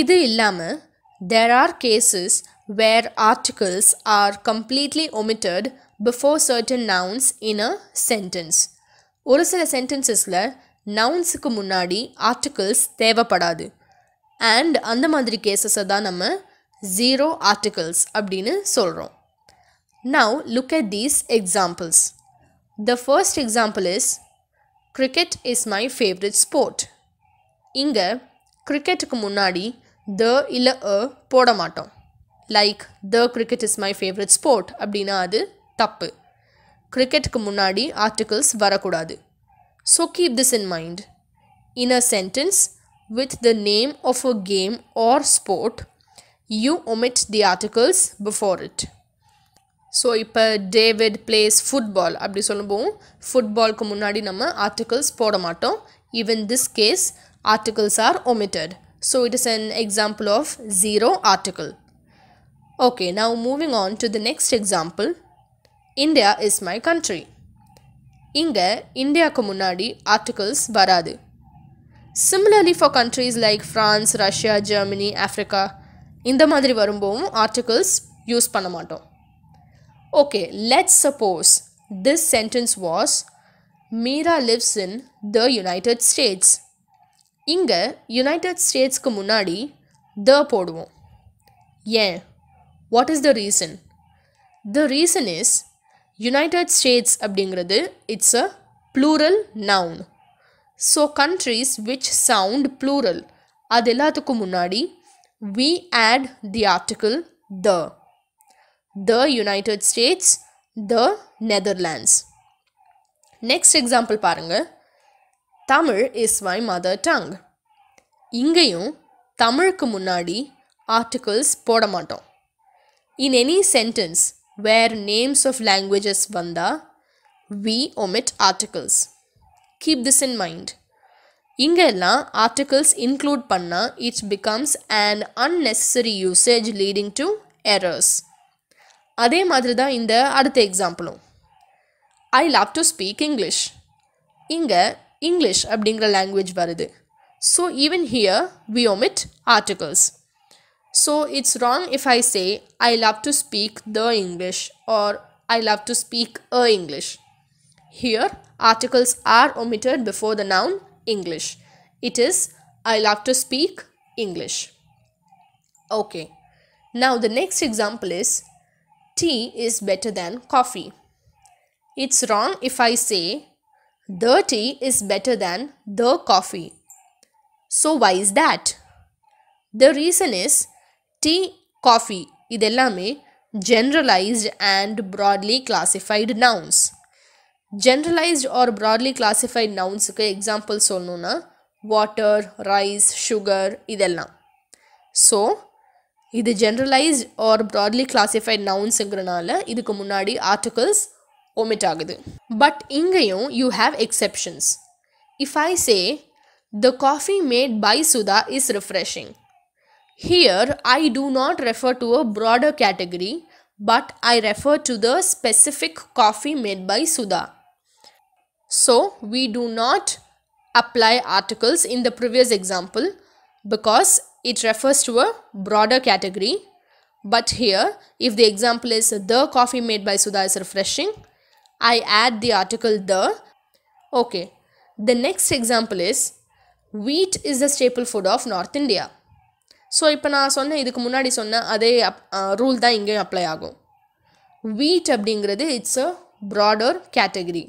இது இல்லாமல் there are cases where articles are completely omitted before certain nouns in a sentence. ஒரு சில சென்டென்சஸில் நவுன்ஸுக்கு முன்னாடி ஆர்டிகிள்ஸ் தேவைப்படாது அண்ட் அந்த மாதிரி கேசஸை தான் நம்ம ஜீரோ ஆர்டிகிள்ஸ் அப்படின்னு சொல்கிறோம் now look at these examples the first example is cricket is my favourite sport இங்கே கிரிக்கெட்டுக்கு முன்னாடி த இல்லை அ போட மாட்டோம் like the cricket is my favourite sport அப்படின்னா அது தப்பு கிரிக்கெட்டுக்கு முன்னாடி ஆர்டிகிள்ஸ் வரக்கூடாது so keep this in mind in a sentence with the name of a game or sport you omit the articles before it so இப்போ David plays football அப்படி சொல்லும்போது ஃபுட்பால்க்கு முன்னாடி நம்ம ஆர்டிகிள்ஸ் போட மாட்டோம் even this case articles are omitted So it is an example of zero article. Okay, now moving on to the next example. India is my country. Inga India Kumunadi articles barade. Similarly for countries like France, Russia, Germany, Africa, in the Madri articles use Panamato. Okay, let's suppose this sentence was Mira lives in the United States. இங்கே United ஸ்டேட்ஸ்க்கு முன்னாடி the போடுவோம் ஏன் what is the reason the reason is United States அப்படிங்கிறது it's a plural noun so countries which sound plural அது எல்லாத்துக்கும் முன்னாடி we add the article the the United States the Netherlands next example பாருங்கள் Tamil is my mother tongue இங்கேயும் தமிழுக்கு முன்னாடி articles போட மாட்டோம் in any sentence where names of languages வந்தால் we omit articles keep this in mind இங்கெல்லாம் articles include பண்ணால் it's becomes and unnecessary usage leading to errors அதே மாதிரி தான் இந்த அடுத்த எக்ஸாம்பிளும் I love to speak English இங்கே இங்கிலீஷ் அப்படிங்கிற language வருது So even here we omit articles. So it's wrong if I say I love to speak the English or I love to speak a English. Here articles are omitted before the noun English. It is I love to speak English. Okay. Now the next example is tea is better than coffee. It's wrong if I say the tea is better than the coffee. So why is that? The reason is tea, coffee இதெல்லாமே generalized and broadly classified nouns. Generalized or broadly classified nounsக்கு example சொல்லணும்னா water, rice, sugar இதெல்லாம். So இது generalized or broadly classified nouns nounsங்கிறனால இதுக்கு முன்னாடி articles but in but you have exceptions. If I say the coffee made by by is refreshing, here I do not refer to a broader category, but I refer to the specific coffee made by Sudha. So we do not apply articles in the previous example because it refers to a broader category. But here, if the example is the coffee made by Sudha is refreshing, I add the article the. Okay. The next example is wheat is the staple food of North India. So இப்போ நான் சொன்ன இதுக்கு முன்னாடி சொன்ன அதே rule தான் இங்கேயும் apply ஆகும் வீட் அப்படிங்கிறது இட்ஸ் அ ப்ராடர் கேட்டகரி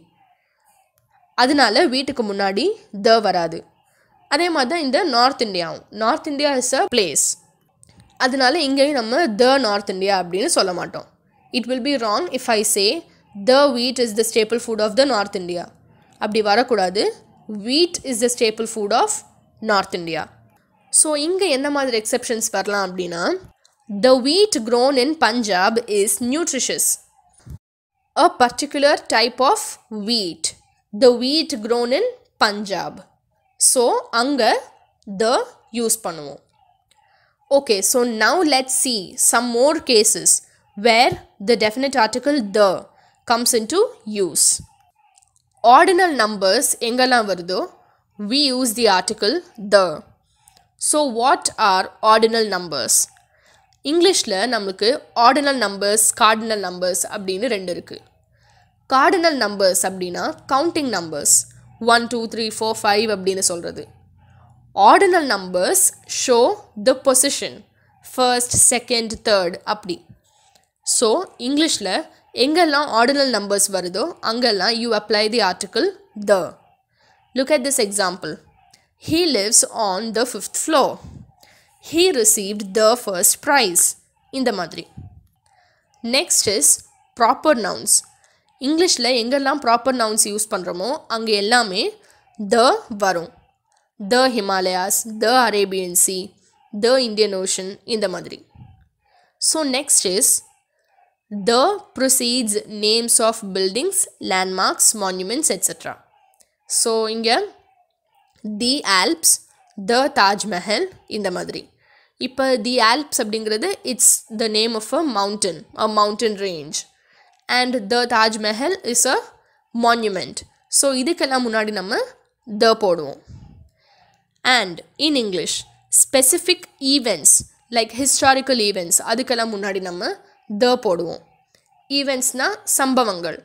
அதனால வீட்டுக்கு முன்னாடி த வராது அதே மாதிரி தான் இந்த நார்த் இந்தியாவும் North India is a place அதனால இங்கேயும் நம்ம த நார்த் இந்தியா அப்படின்னு சொல்ல மாட்டோம் it will be wrong if I say the wheat is the staple food of the North India அப்படி வரக்கூடாது wheat is the staple food of North India so இங்கே என்ன மாதிரி எக்ஸப்ஷன்ஸ் வரலாம் அப்படின்னா the wheat grown in Punjab is nutritious a particular type of wheat the wheat grown in Punjab so அங்கே the use பண்ணுவோம் okay so now let see some more cases where the definite article the comes into use ordinal numbers எங்கெல்லாம் வருதோ we use the article the so what are ordinal numbers இங்கிலீஷில் நம்மளுக்கு ordinal numbers cardinal numbers அப்படின்னு ரெண்டு இருக்குது cardinal numbers அப்படின்னா counting numbers one two three four five அப்படின்னு சொல்கிறது ordinal numbers show the position first second third அப்படி so இங்கிலீஷில் எங்கெல்லாம் ஆர்டினல் நம்பர்ஸ் வருதோ அங்கெல்லாம் you apply the article the look at this example he lives on the fifth floor he received the first prize இந்த மாதிரி next is proper nouns இங்கிலீஷில் எங்கெல்லாம் proper nouns use பண்ணுறோமோ அங்கே எல்லாமே த வரும் த Himalayas the Arabian see the Indian ocean இந்த மாதிரி so next is the proceeds names of buildings landmarks monuments etc so இங்கே தி ஆல்ப்ஸ் த தாஜ்மஹல் இந்த மாதிரி இப்போ தி ஆல்ப்ஸ் அப்படிங்கிறது it's the name of a mountain a mountain range and the Taj Mahal is a monument so இதுக்கெல்லாம் முன்னாடி நம்ம த போடுவோம் and in English specific events like historical events அதுக்கெல்லாம் முன்னாடி நம்ம த போடுவோம் ஈவெண்ட்ஸ்னால் சம்பவங்கள்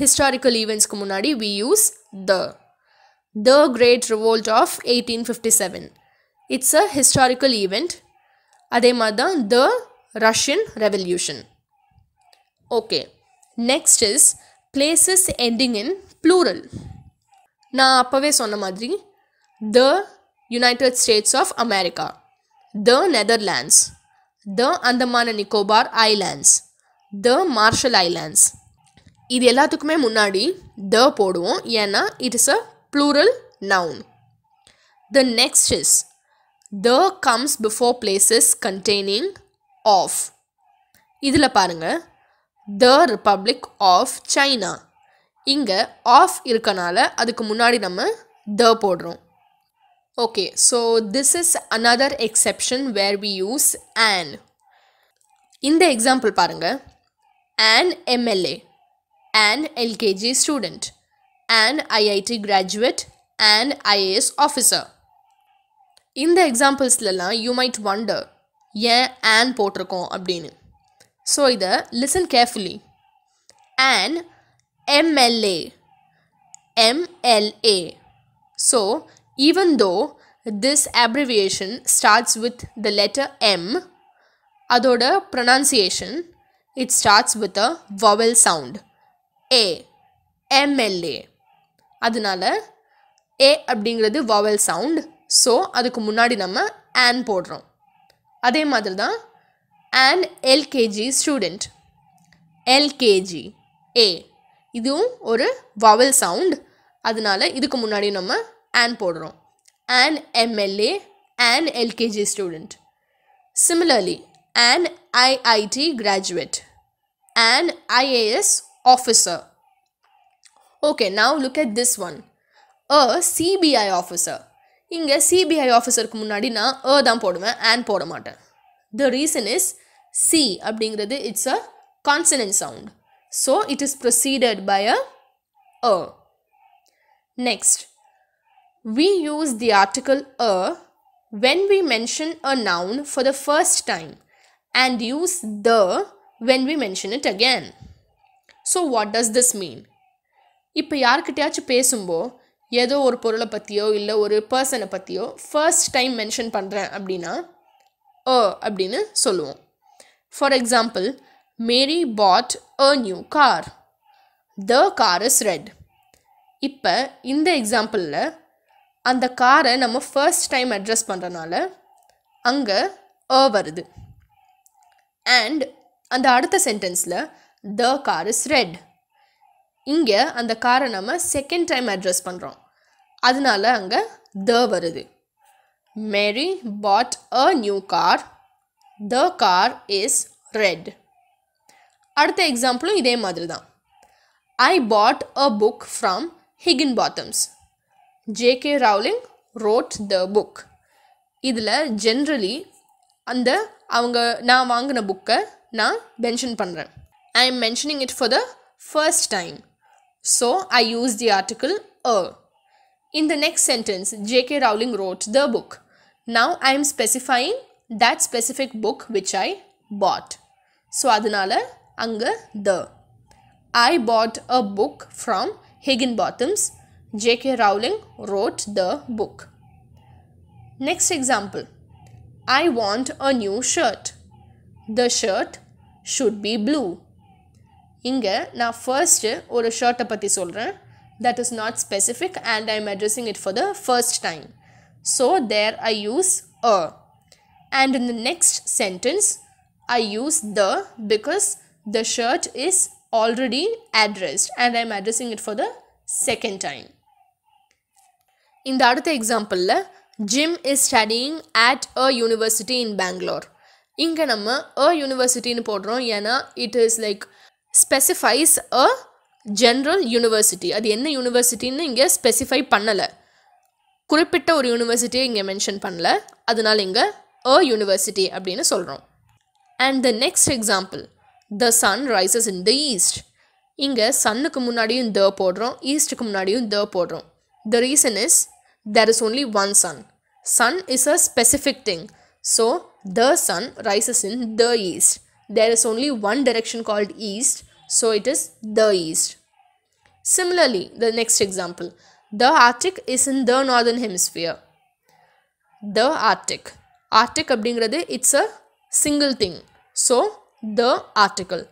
ஹிஸ்டாரிக்கல் ஈவெண்ட்ஸ்க்கு முன்னாடி we use the the great revolt of eighteen fifty seven it's a historical event அதே மாதிரி தான் the Russian revolution okay next is places ending in plural நான் அப்போவே சொன்ன மாதிரி the United States of America the Netherlands the Andaman Nicobar Islands the Marshall Islands இது எல்லாத்துக்குமே முன்னாடி த போடுவோம் ஏன்னா it is a plural noun the next is the comes before places containing of இதில் பாருங்கள் த ரிப்பப்ளிக் ஆஃப் சைனா இங்கே of இருக்கனால அதுக்கு முன்னாடி நம்ம த போடுறோம் Okay, so this is another exception where we use an. In the example paranga, an MLA, an LKG student, an IIT graduate, an IAS officer. இந்த எக்ஸாம்பிள்ஸ்லலாம் யூ மைட் வண்டர் ஏன் an போட்டிருக்கோம் அப்படின்னு So either listen carefully. An MLA, MLA. So. Even though this abbreviation starts with the letter M, அதோட pronunciation, it starts with a vowel sound. A, MLA. அதனால ஏ அப்படிங்கிறது vowel sound so அதுக்கு முன்னாடி நம்ம on போடுறோம் அதே மாதிரி தான் ஆன் எல்கேஜி ஸ்டூடெண்ட் எல்கேஜி ஏ இதுவும் ஒரு வவல் சவுண்ட் அதனால் இதுக்கு முன்னாடி நம்ம and போடுறோம் an MLA an LKJ student similarly an IIT graduate an IAS officer okay now look at this one a CBI officer இங்கே சிபிஐ ஆஃபீஸருக்கு முன்னாடி நான் ஏ தான் போடுவேன் அண்ட் போட மாட்டேன் த ரீசன் இஸ் சி அப்படிங்கிறது it's a consonant sound so it is preceded by a next We use the article a when we mention a noun for the first time and use the when we mention it again. So what does this mean இப்போ யார்கிட்டயாச்சும் பேசும்போ ஏதோ ஒரு பொருளை பற்றியோ இல்லை ஒரு பர்சனை பற்றியோ ஃபர்ஸ்ட் டைம் மென்ஷன் பண்ணுறேன் அப்படின்னா அ அப்படின்னு சொல்லுவோம் for example Mary bought a new car the car is red இப்போ இந்த எக்ஸாம்பிளில் அந்த காரை நம்ம ஃபர்ஸ்ட் டைம் அட்ரஸ் பண்ணுறனால அங்கே அ வருது அண்ட் அந்த அடுத்த சென்டென்ஸில் த கார் இஸ் ரெட் இங்கே அந்த காரை நம்ம செகண்ட் டைம் அட்ரஸ் பண்ணுறோம் அதனால அங்கே த வருது Mary bought a new car the car is red அடுத்த எக்ஸாம்பிளும் இதே மாதிரி தான் I bought a book from Higginbothams JK Rowling wrote the book இதில் ஜென்ரலி அந்த அவங்க நான் வாங்கின புக்கை நான் மென்ஷன் பண்ணுறேன் I am mentioning it for the first time so I use the article a In the next sentence, J.K. Rowling wrote the book. Now I am specifying that specific book which I bought. So அதனால அங்க the. I bought a book from Higginbotham's J.K. Rowling wrote the book. Next example I want a new shirt. The shirt should be blue. இங்கே நான் first ஒரு ஷர்ட்டை பற்றி சொல்கிறேன் that is not specific and I am addressing it for the first time. So there I use a. And in the next sentence, I use the because the shirt is already addressed and I am addressing it for the second time. இந்த அடுத்த எக்ஸாம்பிளில் Jim is studying at a university in Bangalore இங்கே நம்ம a யூனிவர்சிட்டின்னு போடுறோம் ஏன்னா it is like specifies a general university அது என்ன யூனிவர்சிட்டின்னு இங்கே ஸ்பெசிஃபை பண்ணலை குறிப்பிட்ட ஒரு யூனிவர்சிட்டியை இங்கே மென்ஷன் பண்ணல அதனால் இங்கே அ யூனிவர்சிட்டி அப்படின்னு சொல்கிறோம் and the next example the sun rises in the east இங்கே சன்னுக்கு முன்னாடியும் த போடுறோம் ஈஸ்ட்டுக்கு முன்னாடியும் த போடுறோம் the reason is there is only one sun. Sun is a specific thing. So the sun rises in the east. There is only one direction called east. So it is the east. Similarly, the next example. The Arctic is in the northern hemisphere. The Arctic. Arctic அப்படிங்கிறது it's a single thing. So the article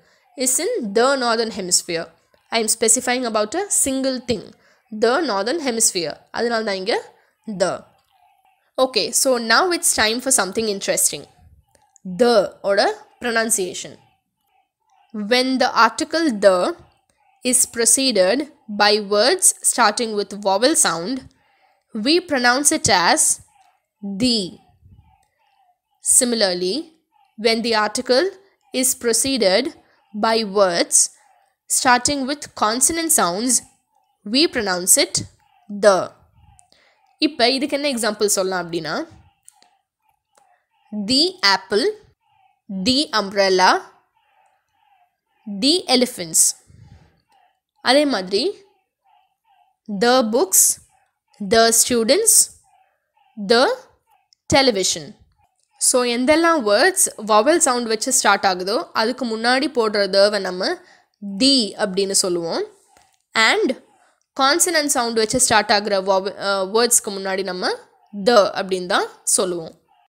is in the northern hemisphere. I am specifying about a single thing. The northern hemisphere. அதனால தான் the. Okay, so now it's time for something interesting. The. The pronunciation. When the article the is preceded by words starting with vowel sound, we pronounce it as the. Similarly, when the article is preceded by words starting with consonant sounds, we pronounce it the இப்போ இதுக்கு என்ன example சொல்லலாம் அப்படின்னா the apple the umbrella the elephants அதே மாதிரி the books the students the television so எந்தெல்லாம் words vowel sound வச்சு start ஆகுதோ அதுக்கு முன்னாடி போடுற தேவை நம்ம தி அப்படின்னு சொல்லுவோம் அண்ட் கான்சனன்ட் சவுண்ட் வச்சு ஸ்டார்ட் ஆகிற வேர்ட்ஸ்க்கு முன்னாடி நம்ம த அப்படின்னு தான் சொல்லுவோம்